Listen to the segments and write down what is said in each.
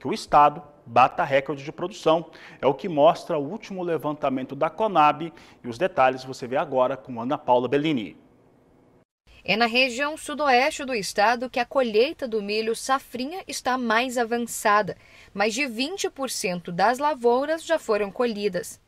que o Estado bata recorde de produção. É o que mostra o último levantamento da Conab e os detalhes você vê agora com Ana Paula Bellini. É na região sudoeste do estado que a colheita do milho safrinha está mais avançada. Mais de 20% das lavouras já foram colhidas.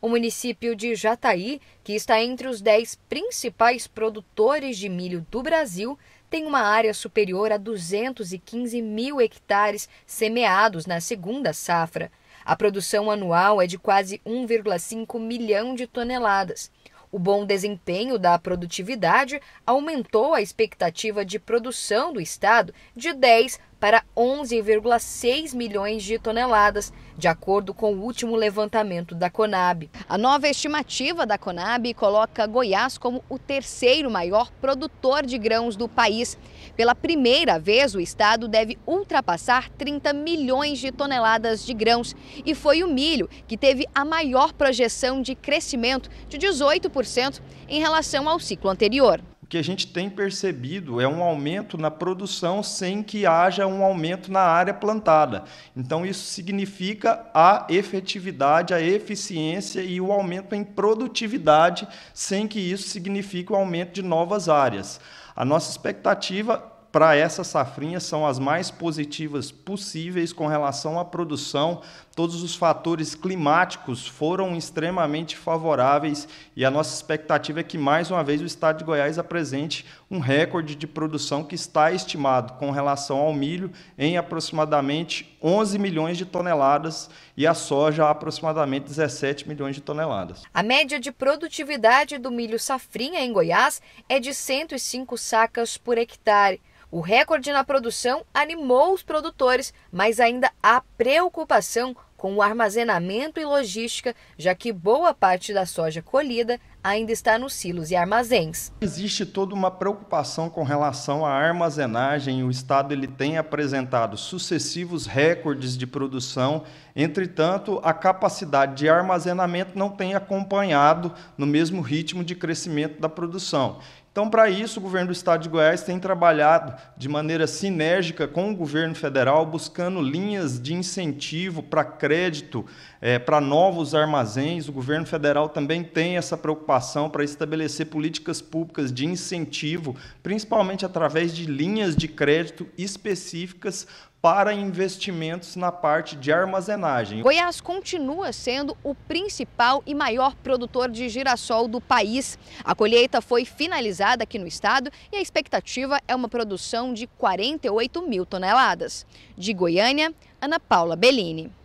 O município de Jataí, que está entre os 10 principais produtores de milho do Brasil, tem uma área superior a 215 mil hectares semeados na segunda safra. A produção anual é de quase 1,5 milhão de toneladas. O bom desempenho da produtividade aumentou a expectativa de produção do estado de 10 para 11,6 milhões de toneladas, de acordo com o último levantamento da Conab. A nova estimativa da Conab coloca Goiás como o terceiro maior produtor de grãos do país. Pela primeira vez, o estado deve ultrapassar 30 milhões de toneladas de grãos. E foi o milho que teve a maior projeção de crescimento, de 18%, em relação ao ciclo anterior que a gente tem percebido é um aumento na produção sem que haja um aumento na área plantada. Então, isso significa a efetividade, a eficiência e o aumento em produtividade, sem que isso signifique o aumento de novas áreas. A nossa expectativa para essa safrinha são as mais positivas possíveis com relação à produção. Todos os fatores climáticos foram extremamente favoráveis e a nossa expectativa é que mais uma vez o estado de Goiás apresente um recorde de produção que está estimado com relação ao milho em aproximadamente 11 milhões de toneladas e a soja aproximadamente 17 milhões de toneladas. A média de produtividade do milho safrinha em Goiás é de 105 sacas por hectare. O recorde na produção animou os produtores, mas ainda há preocupação com o armazenamento e logística, já que boa parte da soja colhida ainda está nos silos e armazéns. Existe toda uma preocupação com relação à armazenagem. O estado ele tem apresentado sucessivos recordes de produção. Entretanto, a capacidade de armazenamento não tem acompanhado no mesmo ritmo de crescimento da produção. Então, para isso, o governo do estado de Goiás tem trabalhado de maneira sinérgica com o governo federal, buscando linhas de incentivo para crédito, é, eh, para novos armazéns. O governo federal também tem essa preocupação para estabelecer políticas públicas de incentivo, principalmente através de linhas de crédito específicas para investimentos na parte de armazenagem. Goiás continua sendo o principal e maior produtor de girassol do país. A colheita foi finalizada aqui no estado e a expectativa é uma produção de 48 mil toneladas. De Goiânia, Ana Paula Bellini.